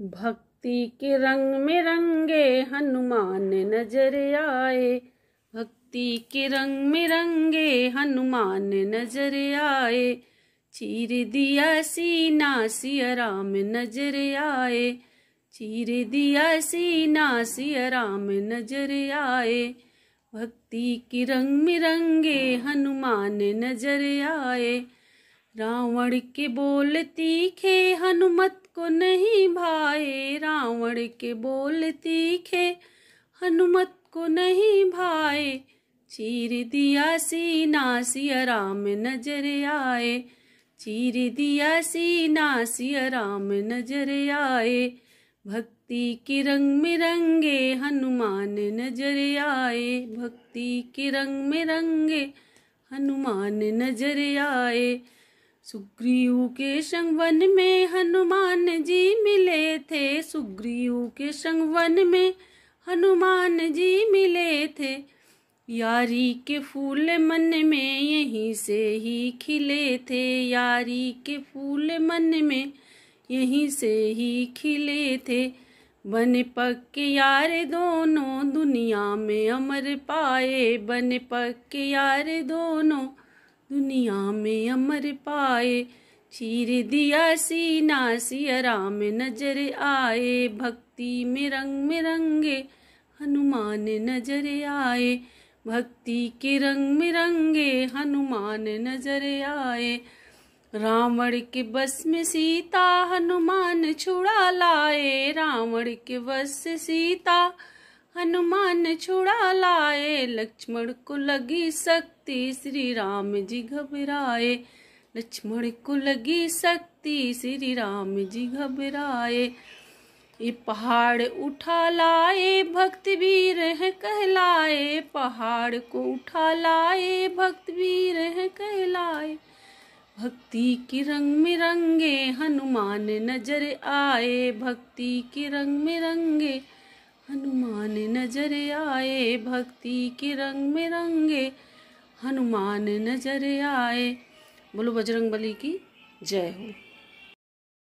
भक्ति के रंग में रंगे हनुमान नजर आए भक्ति के रंग में रंगे हनुमान नजर आए चीर दिया सीना सिया राम नजर आए चीर दिया सीना सिया राम नजर आए भक्ति के रंग में रंगे हनुमान नजर आए रावण के बोल तीखे हनुमत को नहीं भाए रावण के बोल तीखे हनुमत को नहीं भाए चीर दिया सीना सिया राम नजर आए चीर दिया सीना सिया राम नजर आए भक्ति की रंग में रंगे हनुमान नजर आए भक्ति की रंग में रंगे हनुमान नजर आए सुग्रीव के संग वन में हनुमान जी मिले थे सुग्रीव के संग वन में हनुमान जी मिले थे यारी के फूल मन में यहीं से ही खिले थे यारी के फूल मन में यहीं से ही खिले थे बन पक्के यार दोनों दुनिया में अमर पाए बन पक्के यार दोनों दुनिया में अमर पाए चीर दिया सीना सिया राम नजर आए भक्ति में रंग में रंगे हनुमान नजर आए भक्ति के रंग में रंगे हनुमान नजर आए रावण के बस में सीता हनुमान छुड़ा लाए रावण के बस सीता हनुमान छुड़ा लाए लक्ष्मण को लगी शक्ति श्री राम जी घबराए लक्ष्मण को लगी शक्ति श्री राम जी घबराए ये पहाड़ उठा लाए भक्त वीर है कहलाए पहाड़ को उठा लाए भक्त वीर है कहलाए भक्ति की रंग में रंगे हनुमान नजर आए भक्ति की रंग में रंगे हनुमान नजर आए भक्ति के रंग में रंगे हनुमान नजर आए बोलो बजरंग बली की जय हो